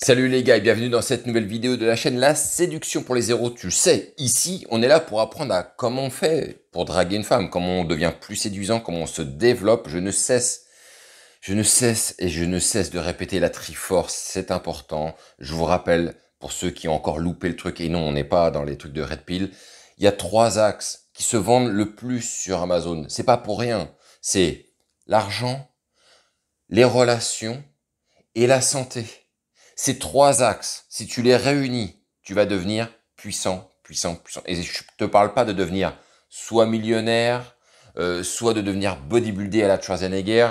Salut les gars et bienvenue dans cette nouvelle vidéo de la chaîne La séduction pour les zéros. Tu sais, ici, on est là pour apprendre à comment on fait pour draguer une femme, comment on devient plus séduisant, comment on se développe. Je ne cesse, je ne cesse et je ne cesse de répéter la triforce, c'est important. Je vous rappelle, pour ceux qui ont encore loupé le truc, et non, on n'est pas dans les trucs de Red Pill, il y a trois axes qui se vendent le plus sur Amazon. C'est pas pour rien. C'est l'argent, les relations et la santé. Ces trois axes, si tu les réunis, tu vas devenir puissant, puissant, puissant. Et je ne te parle pas de devenir soit millionnaire, euh, soit de devenir bodybuildé à la Schwarzenegger,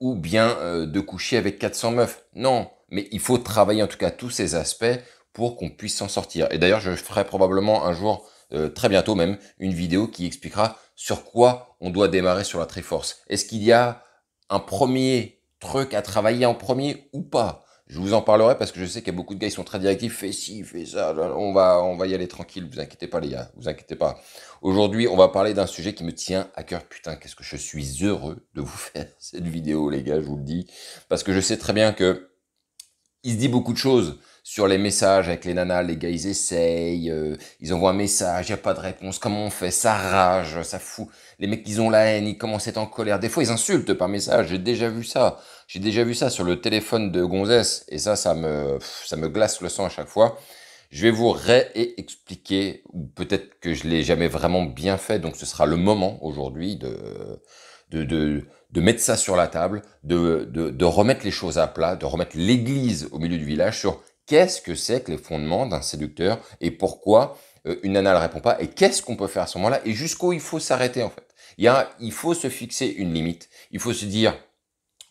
ou bien euh, de coucher avec 400 meufs. Non, mais il faut travailler en tout cas tous ces aspects pour qu'on puisse s'en sortir. Et d'ailleurs, je ferai probablement un jour, euh, très bientôt même, une vidéo qui expliquera sur quoi on doit démarrer sur la Triforce. Est-ce qu'il y a un premier truc à travailler en premier ou pas je vous en parlerai parce que je sais qu'il y a beaucoup de gars, qui sont très directifs. Fais ci, fais ça. On va, on va y aller tranquille. Vous inquiétez pas, les gars. Vous inquiétez pas. Aujourd'hui, on va parler d'un sujet qui me tient à cœur. Putain, qu'est-ce que je suis heureux de vous faire cette vidéo, les gars. Je vous le dis. Parce que je sais très bien que il se dit beaucoup de choses sur les messages avec les nanas, les gars ils essayent, euh, ils envoient un message, il n'y a pas de réponse, comment on fait, ça rage, ça fout, les mecs ils ont la haine, ils commencent à être en colère, des fois ils insultent par message, j'ai déjà vu ça, j'ai déjà vu ça sur le téléphone de Gonzès, et ça, ça me, ça me glace le sang à chaque fois. Je vais vous réexpliquer, peut-être que je l'ai jamais vraiment bien fait, donc ce sera le moment aujourd'hui de, de, de, de mettre ça sur la table, de, remettre les choses à plat, de remettre l'église au milieu du village sur qu'est-ce que c'est que les fondements d'un séducteur et pourquoi euh, une nana ne répond pas et qu'est-ce qu'on peut faire à ce moment-là et jusqu'où il faut s'arrêter en fait. Il, a, il faut se fixer une limite, il faut se dire,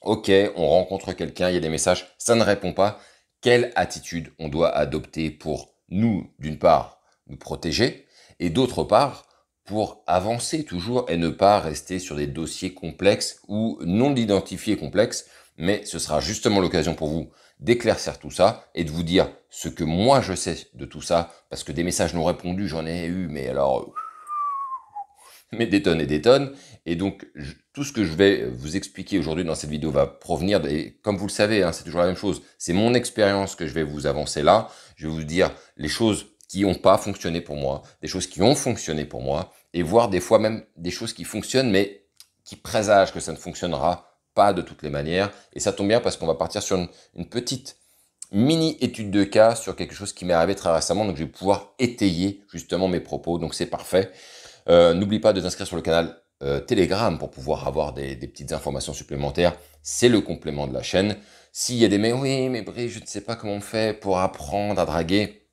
ok, on rencontre quelqu'un, il y a des messages, ça ne répond pas, quelle attitude on doit adopter pour nous, d'une part, nous protéger et d'autre part, pour avancer toujours et ne pas rester sur des dossiers complexes ou non identifiés complexes, mais ce sera justement l'occasion pour vous d'éclaircir tout ça et de vous dire ce que moi je sais de tout ça, parce que des messages non répondu j'en ai eu, mais alors... Mais des tonnes et des tonnes. Et donc, tout ce que je vais vous expliquer aujourd'hui dans cette vidéo va provenir, des, comme vous le savez, hein, c'est toujours la même chose, c'est mon expérience que je vais vous avancer là. Je vais vous dire les choses qui n'ont pas fonctionné pour moi, des choses qui ont fonctionné pour moi, et voir des fois même des choses qui fonctionnent, mais qui présagent que ça ne fonctionnera pas de toutes les manières. Et ça tombe bien parce qu'on va partir sur une, petite mini étude de cas sur quelque chose qui m'est arrivé très récemment, donc je vais pouvoir étayer justement mes propos, donc c'est parfait. Euh, n'oublie pas de t'inscrire sur le canal euh, Telegram pour pouvoir avoir des, petites informations supplémentaires. C'est le complément de la chaîne. S'il y a des mais oui, mais Brie, je ne sais pas comment on fait pour apprendre à draguer.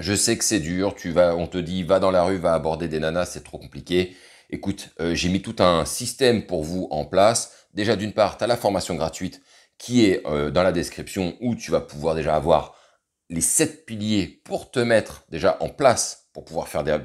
Je sais que c'est dur, tu vas, on te dit va dans la rue, va aborder des nanas, c'est trop compliqué. Écoute, euh, j'ai mis tout un système pour vous en place. Déjà d'une part, tu as la formation gratuite qui est euh, dans la description où tu vas pouvoir déjà avoir les sept piliers pour te mettre déjà en place pour pouvoir faire de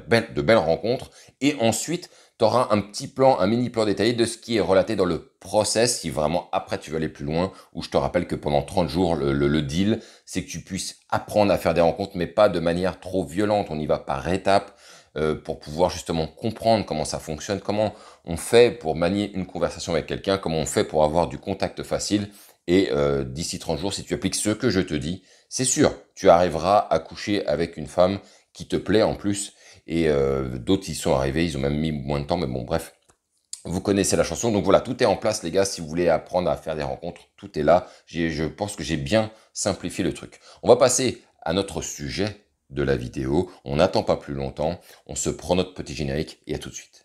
belles rencontres. Et ensuite, tu auras un petit plan, un mini plan détaillé de ce qui est relaté dans le process si vraiment après tu veux aller plus loin, où je te rappelle que pendant 30 jours, le, deal, c'est que tu puisses apprendre à faire des rencontres, mais pas de manière trop violente, on y va par étapes euh, pour pouvoir justement comprendre comment ça fonctionne, comment on fait pour manier une conversation avec quelqu'un, comment on fait pour avoir du contact facile. Et euh, d'ici 30 jours, si tu appliques ce que je te dis, c'est sûr, tu arriveras à coucher avec une femme qui te plaît en plus et euh, d'autres y sont arrivés, ils ont même mis moins de temps, mais bon bref, vous connaissez la chanson. Donc voilà, tout est en place les gars, si vous voulez apprendre à faire des rencontres, tout est là. Je pense que j'ai bien simplifié le truc. On va passer à notre sujet de la vidéo, on n'attend pas plus longtemps, on se prend notre petit générique et à tout de suite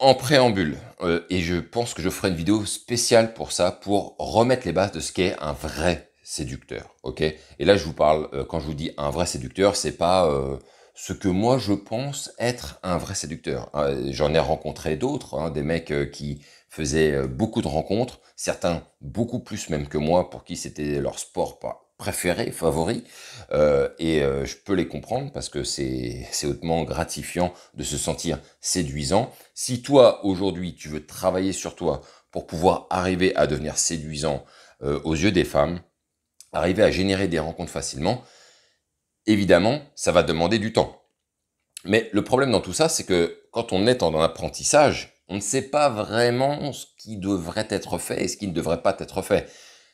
en préambule, euh, et je pense que je ferai une vidéo spéciale pour ça, pour remettre les bases de ce qu'est un vrai séducteur, ok Et là, je vous parle, euh, quand je vous dis un vrai séducteur, c'est pas euh, ce que moi je pense être un vrai séducteur. J'en ai rencontré d'autres, hein, des mecs qui faisaient beaucoup de rencontres, certains beaucoup plus même que moi, pour qui c'était leur sport préférés, favoris, euh, et euh, je peux les comprendre parce que c'est hautement gratifiant de se sentir séduisant. Si toi, aujourd'hui, tu veux travailler sur toi pour pouvoir arriver à devenir séduisant euh, aux yeux des femmes, arriver à générer des rencontres facilement, évidemment, ça va demander du temps. Mais le problème dans tout ça, c'est que quand on est en apprentissage, on ne sait pas vraiment ce qui devrait être fait et ce qui ne devrait pas être fait.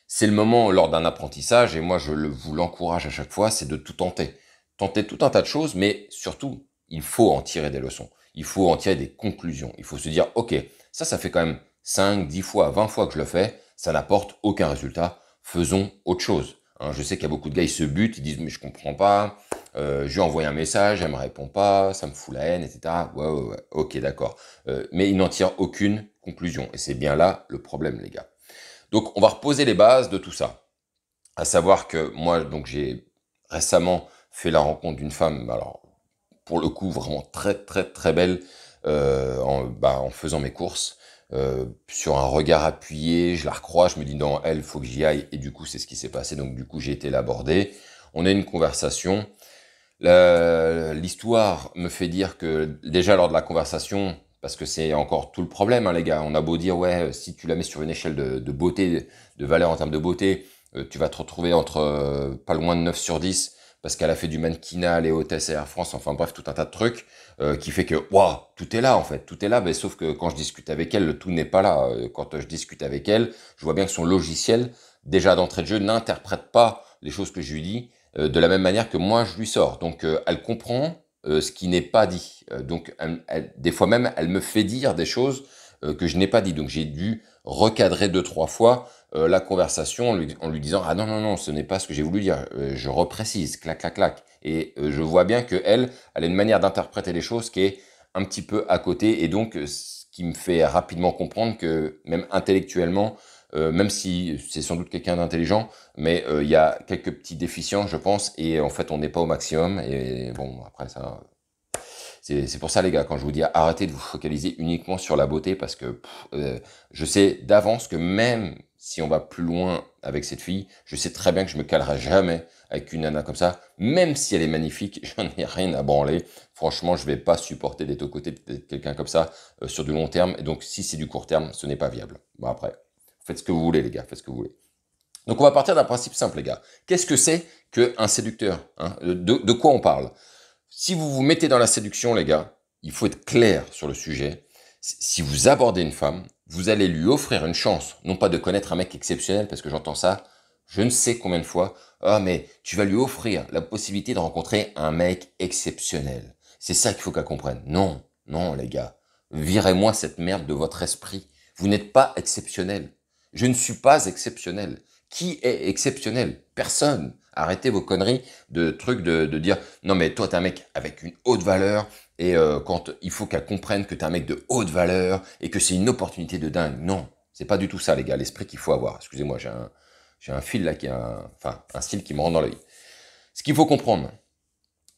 C'est le moment lors d'un apprentissage, et moi je vous l'encourage à chaque fois, c'est de tout tenter. Tenter tout un tas de choses, mais surtout, il faut en tirer des leçons. Il faut en tirer des conclusions. Il faut se dire, ok, ça, ça fait quand même 5, 10 fois, 20 fois que je le fais, ça n'apporte aucun résultat. Faisons autre chose. Hein. je sais qu'il y a beaucoup de gars, ils se butent, ils disent, mais je comprends pas, euh, je lui ai envoyé un message, elle me répond pas, ça me fout la haine, etc. Ouais, ouais, ouais, ok, d'accord. Euh, mais ils n'en tirent aucune conclusion. Et c'est bien là le problème, les gars. Donc, on va reposer les bases de tout ça. À savoir que moi, donc, j'ai récemment fait la rencontre d'une femme, alors, pour le coup, vraiment très, très, très belle, euh, en, bah, faisant mes courses. Euh, sur un regard appuyé, je la recrois, je me dis non, elle, faut que j'y aille. Et du coup, c'est ce qui s'est passé. Donc, du coup, j'ai été l'aborder. On a une conversation. L'histoire me fait dire que déjà lors de la conversation, parce que c'est encore tout le problème, hein, les gars. On a beau dire, ouais, euh, si tu la mets sur une échelle de, beauté, de valeur en termes de beauté, euh, tu vas te retrouver entre euh, pas loin de 9 sur 10 parce qu'elle a fait du mannequinat, les hôtesses Air France, enfin bref, tout un tas de trucs qui fait que, waouh, tout est là en fait, tout est là, mais ben, sauf que quand je discute avec elle, le tout n'est pas là. Quand je discute avec elle, je vois bien que son logiciel, déjà d'entrée de jeu, n'interprète pas les choses que je lui dis de la même manière que moi je lui sors. Donc elle comprend, euh, ce qui n'est pas dit. Euh, donc, des fois même, elle me fait dire des choses euh, que je n'ai pas dit. Donc, j'ai dû recadrer deux, trois fois la conversation en lui, disant Ah non, non, non, ce n'est pas ce que j'ai voulu dire. je reprécise, clac, clac, clac. Et je vois bien que elle a une manière d'interpréter les choses qui est un petit peu à côté. Et donc, ce qui me fait rapidement comprendre que, même intellectuellement, euh, même si c'est sans doute quelqu'un d'intelligent, mais euh, il y a quelques petits déficients, je pense, et en fait, on n'est pas au maximum. Et bon, après ça, c'est pour ça, les gars, quand je vous dis arrêtez de vous focaliser uniquement sur la beauté, parce que euh, je sais d'avance que même si on va plus loin avec cette fille, je sais très bien que je me calerai jamais avec une nana comme ça, même si elle est magnifique, j'en ai rien à branler. Franchement, je vais pas supporter d'être aux côtés de quelqu'un comme ça sur du long terme. Et donc, si c'est du court terme, ce n'est pas viable. Bon, après, Faites ce que vous voulez, les gars, faites ce que vous voulez. Donc on va partir d'un principe simple, les gars. Qu'est-ce que c'est qu'un séducteur hein? de, de, quoi on parle Si vous vous mettez dans la séduction, les gars, il faut être clair sur le sujet. Si vous abordez une femme, vous allez lui offrir une chance, non pas de connaître un mec exceptionnel, parce que j'entends ça, je ne sais combien de fois, ah mais tu vas lui offrir la possibilité de rencontrer un mec exceptionnel. C'est ça qu'il faut qu'elle comprenne. Non, non les gars, virez-moi cette merde de votre esprit. Vous n'êtes pas exceptionnel. Je ne suis pas exceptionnel. Qui est exceptionnel Personne. Arrêtez vos conneries de trucs de, dire non mais toi t'es un mec avec une haute valeur et euh, quand il faut qu'elle comprenne que t'es un mec de haute valeur et que c'est une opportunité de dingue. Non, c'est pas du tout ça les gars, l'esprit qu'il faut avoir. Excusez-moi, j'ai un j'ai un fil là qui a enfin un style qui me rend dans l'œil. Ce qu'il faut comprendre,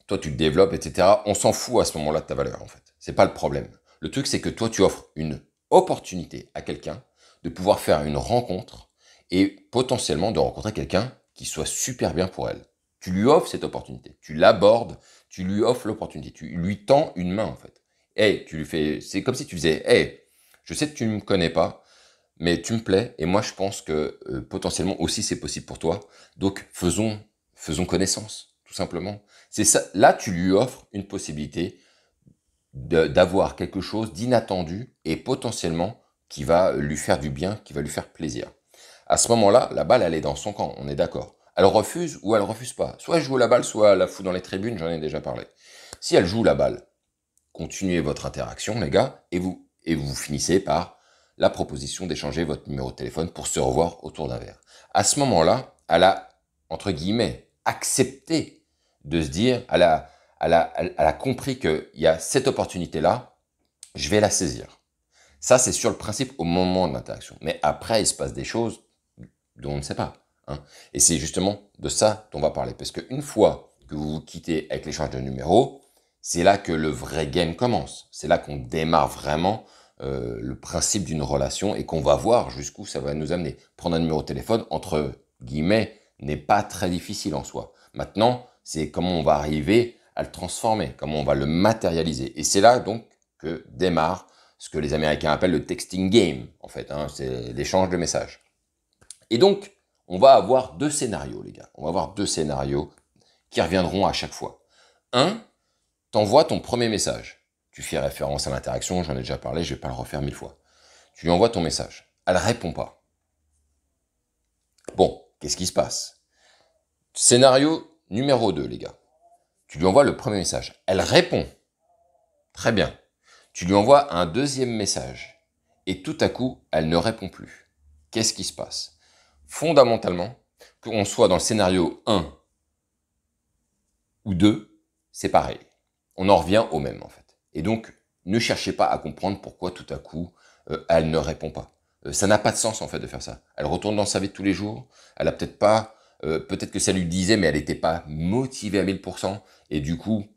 toi tu te développes, etc. On s'en fout à ce moment-là de ta valeur en fait. C'est pas le problème. Le truc c'est que toi tu offres une opportunité à quelqu'un de pouvoir faire une rencontre et potentiellement de rencontrer quelqu'un qui soit super bien pour elle. Tu lui offres cette opportunité, tu l'abordes, tu lui offres l'opportunité, tu lui tends une main en fait. Hey, eh, tu lui fais, c'est comme si tu faisais, hey, eh, je sais que tu ne me connais pas, mais tu me plais et moi je pense que euh, potentiellement aussi c'est possible pour toi. Donc faisons, faisons connaissance, tout simplement. C'est ça. Là, tu lui offres une possibilité d'avoir quelque chose d'inattendu et potentiellement qui va lui faire du bien, qui va lui faire plaisir. À ce moment-là, la balle, elle est dans son camp, on est d'accord. Elle refuse ou elle refuse pas. Soit elle joue la balle, soit elle la fout dans les tribunes, j'en ai déjà parlé. Si elle joue la balle, continuez votre interaction, les gars, et vous, et vous finissez par la proposition d'échanger votre numéro de téléphone pour se revoir autour d'un verre. À ce moment-là, elle a, entre guillemets, accepté de se dire, elle a, elle a, elle a compris qu'il y a cette opportunité-là, je vais la saisir. Ça, c'est sur le principe au moment de l'interaction. Mais après, il se passe des choses dont on ne sait pas. Hein. Et c'est justement de ça dont on va parler. Parce qu'une fois que vous vous quittez avec l'échange de numéros, c'est là que le vrai game commence. C'est là qu'on démarre vraiment euh, le principe d'une relation et qu'on va voir jusqu'où ça va nous amener. Prendre un numéro de téléphone, entre guillemets, n'est pas très difficile en soi. Maintenant, c'est comment on va arriver à le transformer, comment on va le matérialiser. Et c'est là donc que démarre ce que les Américains appellent le texting game, en fait, hein, c'est l'échange de messages. Et donc, on va avoir deux scénarios, les gars. On va avoir deux scénarios qui reviendront à chaque fois. Un, t'envoies ton premier message. Tu fais référence à l'interaction, j'en ai déjà parlé, je vais pas le refaire mille fois. Tu lui envoies ton message. Elle répond pas. Bon, qu'est-ce qui se passe Scénario numéro 2, les gars. Tu lui envoies le premier message. Elle répond. Très bien. Tu lui envoies un deuxième message et tout à coup, elle ne répond plus. Qu'est-ce qui se passe Fondamentalement, qu'on soit dans le scénario 1 ou 2, c'est pareil. On en revient au même en fait. Et donc, ne cherchez pas à comprendre pourquoi tout à coup, euh, elle ne répond pas. Euh, ça n'a pas de sens en fait de faire ça. Elle retourne dans sa vie de tous les jours, elle a peut-être pas, euh, peut-être que ça lui disait mais elle n'était pas motivée à 1000% et du coup,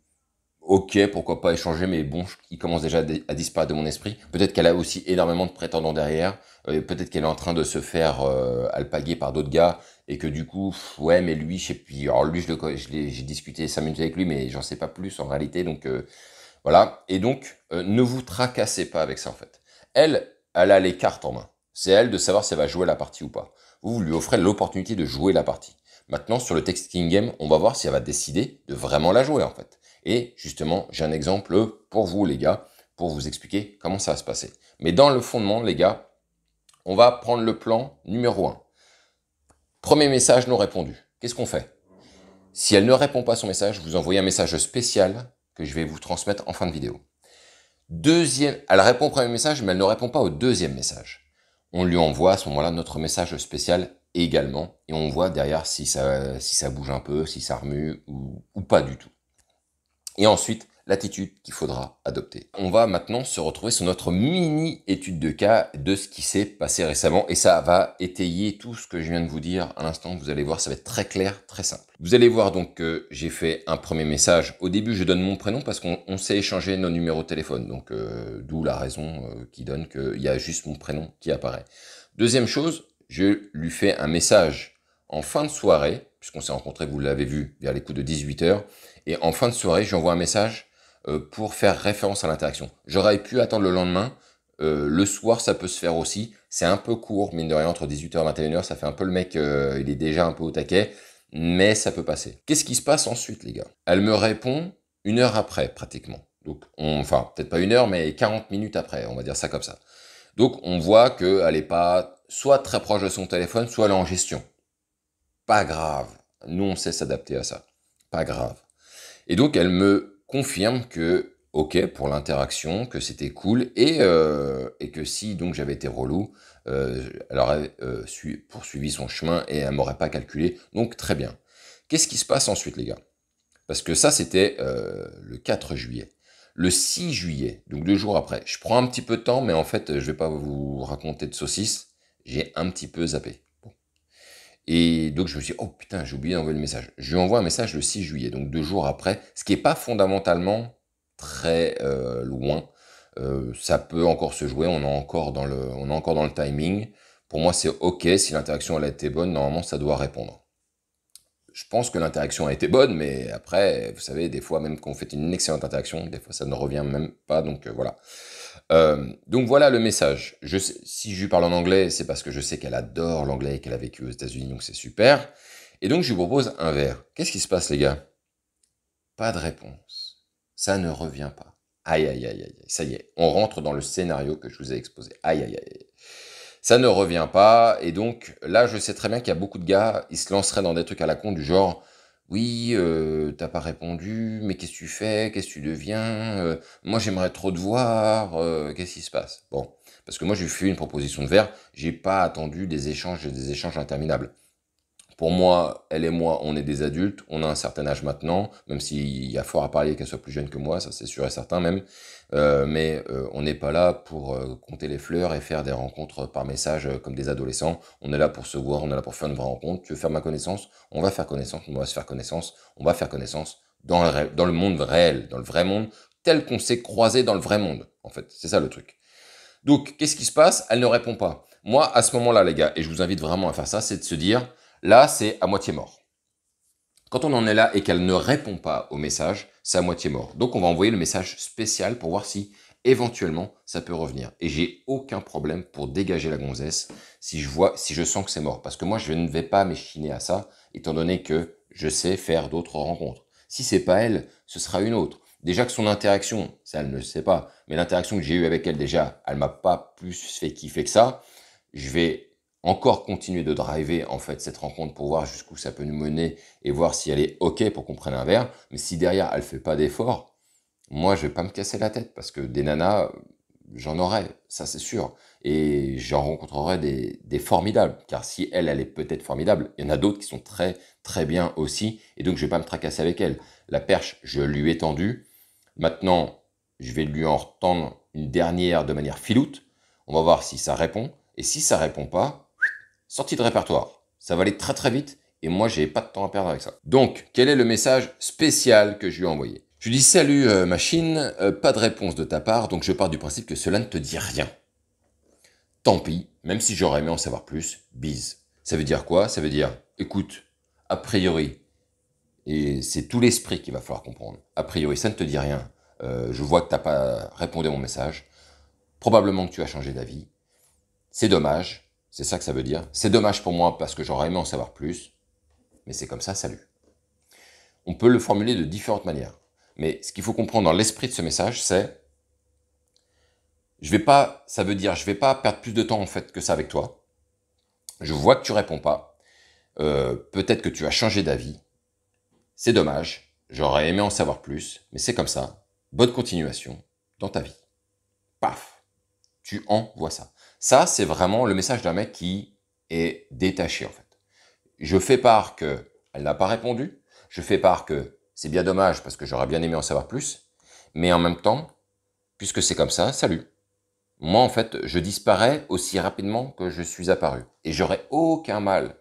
ok, pourquoi pas échanger, mais bon, il commence déjà à disparaître de mon esprit. Peut-être qu'elle a aussi énormément de prétendants derrière, euh, peut-être qu'elle est en train de se faire euh, alpaguer par d'autres gars, et que du coup, ouais, mais lui, je sais plus, alors lui, je j'ai discuté 5 minutes avec lui, mais j'en sais pas plus en réalité, donc euh, voilà. Et donc, ne vous tracassez pas avec ça, en fait. Elle, elle a les cartes en main. C'est elle de savoir si elle va jouer la partie ou pas. Vous, vous lui offrez l'opportunité de jouer la partie. Maintenant, sur le texting game, on va voir si elle va décider de vraiment la jouer, en fait. Et justement, j'ai un exemple pour vous les gars, pour vous expliquer comment ça va se passer. Mais dans le fondement les gars, on va prendre le plan numéro 1. Premier message non répondu. Qu'est-ce qu'on fait Si elle ne répond pas à son message, vous envoyez un message spécial que je vais vous transmettre en fin de vidéo. Deuxième, elle répond au premier message, mais elle ne répond pas au deuxième message. On lui envoie à ce moment-là notre message spécial également, et on voit derrière si ça, bouge un peu, si ça remue ou pas du tout et ensuite l'attitude qu'il faudra adopter. On va maintenant se retrouver sur notre mini étude de cas de ce qui s'est passé récemment et ça va étayer tout ce que je viens de vous dire à l'instant. Vous allez voir, ça va être très clair, très simple. Vous allez voir donc que j'ai fait un premier message. Au début, je donne mon prénom parce qu'on s'est échangé nos numéros de téléphone, donc euh, d'où la raison euh, qui donne qu'il y a juste mon prénom qui apparaît. Deuxième chose, je lui fais un message en fin de soirée puisqu'on s'est rencontré, vous l'avez vu, vers les coups de 18h. Et en fin de soirée, j'envoie un message euh, pour faire référence à l'interaction. J'aurais pu attendre le lendemain. Euh, le soir, ça peut se faire aussi. C'est un peu court, mine de rien, entre 18h et 21h. Ça fait un peu le mec, euh, il est déjà un peu au taquet, mais ça peut passer. Qu'est-ce qui se passe ensuite, les gars Elle me répond une heure après, pratiquement. Donc, enfin, peut-être pas une heure, mais 40 minutes après, on va dire ça comme ça. Donc, on voit qu'elle n'est pas soit très proche de son téléphone, soit elle est en gestion pas grave. Nous, on sait s'adapter à ça. Pas grave. Et donc, elle me confirme que, ok, pour l'interaction, que c'était cool, et, euh, que si donc j'avais été relou, euh, elle aurait euh, poursuivi son chemin et elle m'aurait pas calculé. Donc, très bien. Qu'est-ce qui se passe ensuite, les gars Parce que ça, c'était le 4 juillet. Le 6 juillet, donc deux jours après, je prends un petit peu de temps, mais en fait, je vais pas vous raconter de saucisses. J'ai un petit peu zappé. Et donc je me suis dit, oh putain, j'ai oublié d'envoyer le message. Je lui envoie un message le 6 juillet, donc deux jours après, ce qui n'est pas fondamentalement très euh, loin. Euh, ça peut encore se jouer, on est encore dans le, on est encore dans le timing. Pour moi, c'est OK, si l'interaction a été bonne, normalement, ça doit répondre. Je pense que l'interaction a été bonne, mais après, vous savez, des fois, même quand on fait une excellente interaction, des fois, ça ne revient même pas, donc euh, voilà. Euh, donc voilà le message. si je lui parle en anglais, c'est parce que je sais qu'elle adore l'anglais et qu'elle a vécu aux États-Unis, donc c'est super. Et donc je lui propose un verre. Qu'est-ce qui se passe, les gars Pas de réponse. Ça ne revient pas. Aïe, aïe, aïe, aïe. Ça y est, on rentre dans le scénario que je vous ai exposé. Aïe, aïe, aïe. Ça ne revient pas. Et donc là, je sais très bien qu'il y a beaucoup de gars, ils se lanceraient dans des trucs à la con du genre oui, euh, t'as pas répondu, mais qu'est-ce que tu fais, qu'est-ce que tu deviens, euh, moi j'aimerais trop te voir, euh, qu'est-ce qui se passe Bon, parce que moi j'ai fait une proposition de verre, j'ai pas attendu des échanges des échanges interminables. Pour moi, elle et moi, on est des adultes, on a un certain âge maintenant, même s'il y a fort à parier qu'elle soit plus jeune que moi, ça c'est sûr et certain même. Euh, mais euh, on n'est pas là pour euh, compter les fleurs et faire des rencontres par message comme des adolescents. On est là pour se voir, on est là pour faire une vraie rencontre. Tu veux faire ma connaissance On va faire connaissance, on va se faire connaissance, on va faire connaissance dans le, dans le monde réel, dans le vrai monde, tel qu'on s'est croisé dans le vrai monde. En fait, c'est ça le truc. Donc, qu'est-ce qui se passe Elle ne répond pas. Moi, à ce moment-là, les gars, et je vous invite vraiment à faire ça, c'est de se dire, Là, c'est à moitié mort. Quand on en est là et qu'elle ne répond pas au message, c'est à moitié mort. Donc on va envoyer le message spécial pour voir si éventuellement ça peut revenir. Et j'ai aucun problème pour dégager la gonzesse si je vois, si je sens que c'est mort. Parce que moi, je ne vais pas m'échiner à ça, étant donné que je sais faire d'autres rencontres. Si c'est pas elle, ce sera une autre. Déjà que son interaction, ça elle ne le sait pas, mais l'interaction que j'ai eue avec elle déjà, elle m'a pas plus fait kiffer que ça. Je vais encore continuer de driver en fait cette rencontre pour voir jusqu'où ça peut nous mener et voir si elle est ok pour qu'on prenne un verre. Mais si derrière elle fait pas d'effort, moi je vais pas me casser la tête parce que des nanas j'en aurai, ça c'est sûr, et j'en rencontrerai des, formidables. Car si elle, elle est peut-être formidable, il y en a d'autres qui sont très très bien aussi, et donc je vais pas me tracasser avec elle. La perche, je lui ai tendue. Maintenant, je vais lui en retendre une dernière de manière filoute. On va voir si ça répond. Et si ça répond pas, sortie de répertoire. Ça va aller très très vite et moi j'ai pas de temps à perdre avec ça. Donc, quel est le message spécial que je lui ai envoyé Je lui dis salut euh, machine, euh, pas de réponse de ta part, donc je pars du principe que cela ne te dit rien. Tant pis, même si j'aurais aimé en savoir plus, bise. Ça veut dire quoi Ça veut dire, écoute, a priori, et c'est tout l'esprit qu'il va falloir comprendre. A priori, ça ne te dit rien. Euh, je vois que tu n'as pas répondu à mon message. Probablement que tu as changé d'avis. C'est dommage. C'est ça que ça veut dire. C'est dommage pour moi parce que j'aurais aimé en savoir plus, mais c'est comme ça, salut. On peut le formuler de différentes manières. Mais ce qu'il faut comprendre dans l'esprit de ce message, c'est je vais pas, ça veut dire je vais pas perdre plus de temps en fait que ça avec toi. Je vois que tu réponds pas. Euh, peut-être que tu as changé d'avis. C'est dommage. J'aurais aimé en savoir plus, mais c'est comme ça. Bonne continuation dans ta vie. Paf, tu envoies ça. Ça, c'est vraiment le message d'un mec qui est détaché, en fait. Je fais part que elle n'a pas répondu. Je fais part que c'est bien dommage parce que j'aurais bien aimé en savoir plus. Mais en même temps, puisque c'est comme ça, salut. Moi, en fait, je disparais aussi rapidement que je suis apparu. Et j'aurais aucun mal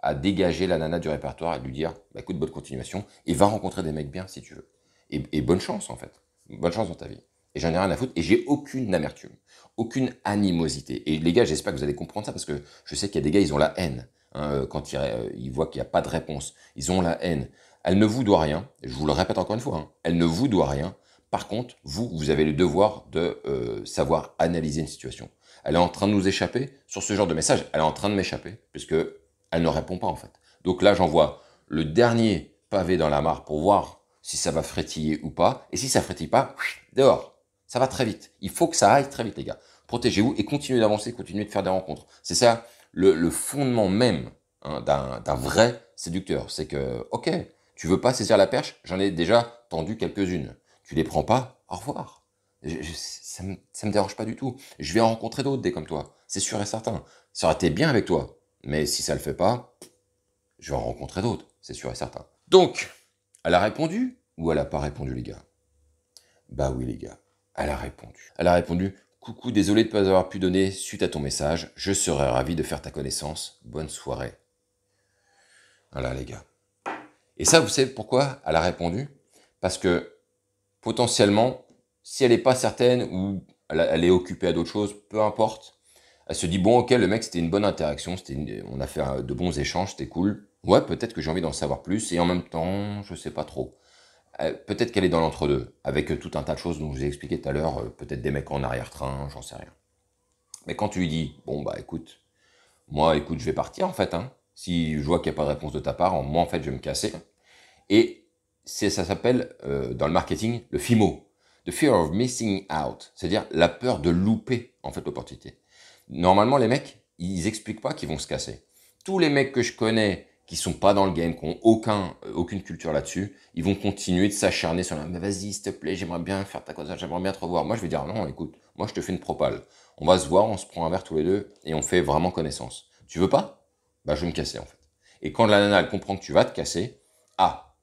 à dégager la nana du répertoire et lui dire, bah, écoute, bonne continuation, et va rencontrer des mecs bien si tu veux. et bonne chance, en fait. Bonne chance dans ta vie. Et j'en ai rien à foutre et j'ai aucune amertume, aucune animosité. Et les gars, j'espère que vous allez comprendre ça parce que je sais qu'il y a des gars, ils ont la haine hein, euh, quand ils, euh, ils voient qu'il n'y a pas de réponse. Ils ont la haine. Elle ne vous doit rien. Je vous le répète encore une fois. Hein. elle ne vous doit rien. Par contre, vous, vous avez le devoir de euh, savoir analyser une situation. Elle est en train de nous échapper sur ce genre de message. Elle est en train de m'échapper puisqu'elle elle ne répond pas en fait. Donc là, j'envoie le dernier pavé dans la mare pour voir si ça va frétiller ou pas. Et si ça frétille pas, dehors. Ça va très vite. Il faut que ça aille très vite, les gars. Protégez-vous et continuez d'avancer, continuez de faire des rencontres. C'est ça le, fondement même hein, d'un vrai séducteur. C'est que, ok, tu veux pas saisir la perche J'en ai déjà tendu quelques-unes. Tu les prends pas Au revoir. ça, me, me dérange pas du tout. Je vais en rencontrer d'autres des comme toi. C'est sûr et certain. Ça aurait été bien avec toi. Mais si ça le fait pas, je vais en rencontrer d'autres. C'est sûr et certain. Donc, elle a répondu ou elle n'a pas répondu, les gars Bah oui, les gars. Elle a répondu. Elle a répondu Coucou, désolé de ne pas avoir pu donner suite à ton message. Je serais ravi de faire ta connaissance. Bonne soirée. Voilà, les gars. Et ça, vous savez pourquoi elle a répondu Parce que potentiellement, si elle n'est pas certaine ou elle, est occupée à d'autres choses, peu importe, elle se dit bon, ok, le mec, c'était une bonne interaction, on a fait euh, de bons échanges, c'était cool. Ouais, peut-être que j'ai envie d'en savoir plus et en même temps, je ne sais pas trop. Euh, peut-être qu'elle est dans l'entre-deux, avec euh, tout un tas de choses dont je vous ai expliqué tout à l'heure, euh, peut-être des mecs en arrière-train, j'en sais rien. Mais quand tu lui dis, bon bah écoute, moi écoute, je vais partir en fait, hein. si je vois qu'il n'y a pas de réponse de ta part, moi en fait je vais me casser. Et ça s'appelle dans le marketing le FIMO, the fear of missing out, c'est-à-dire la peur de louper en fait l'opportunité. Normalement les mecs, ils n'expliquent pas qu'ils vont se casser. Tous les mecs que je connais qui sont pas dans le game, qui ont aucun, euh, aucune culture là-dessus, ils vont continuer de s'acharner sur la mais vas-y, s'il te plaît, j'aimerais bien faire ta cosa, j'aimerais bien te revoir. Moi, je vais dire non, écoute, moi, je te fais une propale. On va se voir, on se prend un verre tous les deux et on fait vraiment connaissance. Tu veux pas Bah, je vais me casser en fait. Et quand la nana elle comprend que tu vas te casser, ah,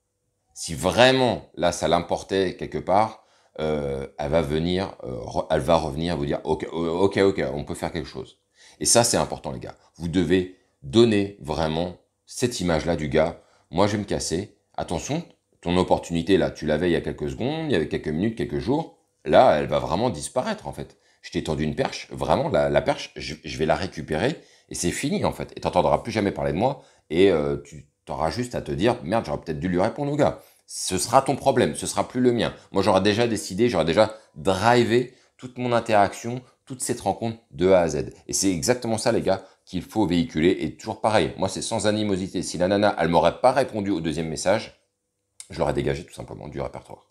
si vraiment là ça l'importait quelque part, euh, elle va venir, euh, elle va revenir vous dire ok, ok, ok, on peut faire quelque chose. Et ça c'est important les gars. Vous devez donner vraiment cette image-là du gars, moi je vais me casser, attention, ton opportunité là, tu l'avais il y a quelques secondes, il y avait quelques minutes, quelques jours, là, elle va vraiment disparaître en fait. Je t'ai tendu une perche, vraiment, la, perche, je, vais la récupérer et c'est fini en fait. Et t'entendras plus jamais parler de moi et euh, tu t'auras juste à te dire, merde, j'aurais peut-être dû lui répondre au gars. Ce sera ton problème, ce sera plus le mien. Moi, j'aurais déjà décidé, j'aurais déjà drivé toute mon interaction, toute cette rencontre de A à Z. Et c'est exactement ça, les gars, qu'il faut véhiculer. Et toujours pareil, moi, c'est sans animosité. Si la nana, elle m'aurait pas répondu au deuxième message, je l'aurais dégagé tout simplement du répertoire.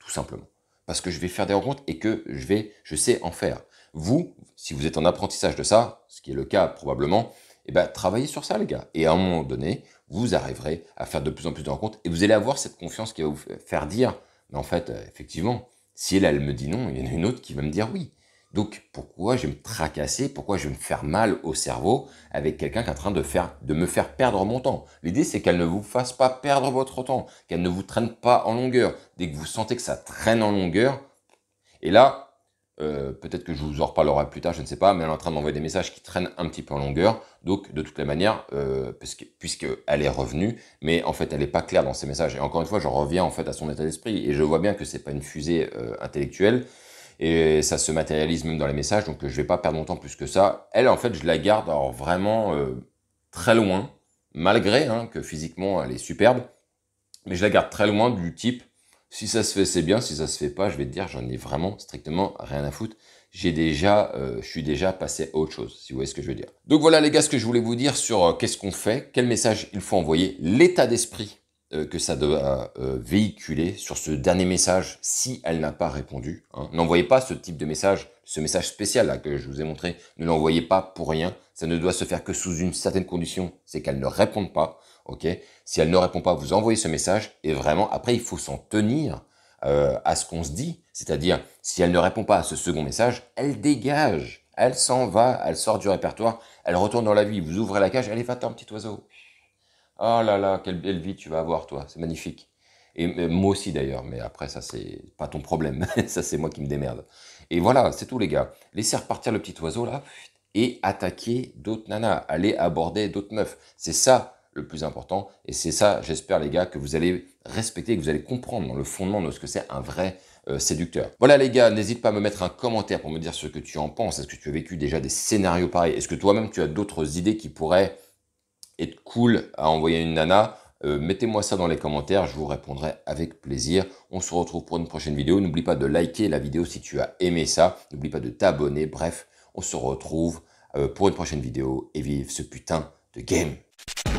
Tout simplement. Parce que je vais faire des rencontres et que je vais, je sais en faire. Vous, si vous êtes en apprentissage de ça, ce qui est le cas probablement, eh ben, travaillez sur ça, les gars. Et à un moment donné, vous arriverez à faire de plus en plus de rencontres et vous allez avoir cette confiance qui va vous faire dire, mais en fait, euh, effectivement, si elle, elle me dit non, il y en a une autre qui va me dire oui. Donc pourquoi je vais me tracasser, pourquoi je vais me faire mal au cerveau avec quelqu'un qui est en train de, faire, de me faire perdre mon temps L'idée c'est qu'elle ne vous fasse pas perdre votre temps, qu'elle ne vous traîne pas en longueur. Dès que vous sentez que ça traîne en longueur, et là, euh, peut-être que je vous en reparlerai plus tard, je ne sais pas, mais elle est en train d'envoyer des messages qui traînent un petit peu en longueur. Donc, de toutes les manières, euh, puisqu'elle est revenue, mais en fait, elle n'est pas claire dans ses messages. Et encore une fois, je reviens en fait à son état d'esprit et je vois bien que ce n'est pas une fusée euh, intellectuelle et ça se matérialise même dans les messages, donc je ne vais pas perdre mon temps plus que ça. Elle, en fait, je la garde alors vraiment euh, très loin, malgré hein, que physiquement elle est superbe, mais je la garde très loin du type si ça se fait, c'est bien. Si ça se fait pas, je vais te dire, j'en ai vraiment strictement rien à foutre. J'ai déjà, euh, je suis déjà passé à autre chose, si vous voyez ce que je veux dire. Donc voilà les gars, ce que je voulais vous dire sur euh, qu'est-ce qu'on fait, quel message il faut envoyer, l'état d'esprit euh, que ça doit euh, véhiculer sur ce dernier message si elle n'a pas répondu. Hein. N'envoyez pas ce type de message, ce message spécial que je vous ai montré, ne l'envoyez pas pour rien. Ça ne doit se faire que sous une certaine condition, c'est qu'elle ne réponde pas. Ok Si elle ne répond pas, vous envoyez ce message et vraiment après il faut s'en tenir euh, à ce qu'on se dit, c'est-à-dire si elle ne répond pas à ce second message, elle dégage, elle s'en va, elle sort du répertoire, elle retourne dans la vie. Vous ouvrez la cage, allez va-t'en petit oiseau oh là là, quelle belle vie tu vas avoir, toi, c'est magnifique. Et moi aussi d'ailleurs, mais après ça c'est pas ton problème, ça c'est moi qui me démerde. Et voilà, c'est tout les gars. Laissez repartir le petit oiseau là et attaquer d'autres nanas, aller aborder d'autres meufs. C'est ça le plus important et c'est ça, j'espère les gars, que vous allez respecter, que vous allez comprendre dans le fondement de ce que c'est un vrai euh, séducteur. Voilà les gars, n'hésite pas à me mettre un commentaire pour me dire ce que tu en penses. Est-ce que tu as vécu déjà des scénarios pareils Est-ce que toi-même tu as d'autres idées qui pourraient être cool à envoyer une nana, euh, mettez-moi ça dans les commentaires, je vous répondrai avec plaisir. On se retrouve pour une prochaine vidéo. N'oublie pas de liker la vidéo si tu as aimé ça. N'oublie pas de t'abonner. Bref, on se retrouve euh, pour une prochaine vidéo et vive ce putain de game.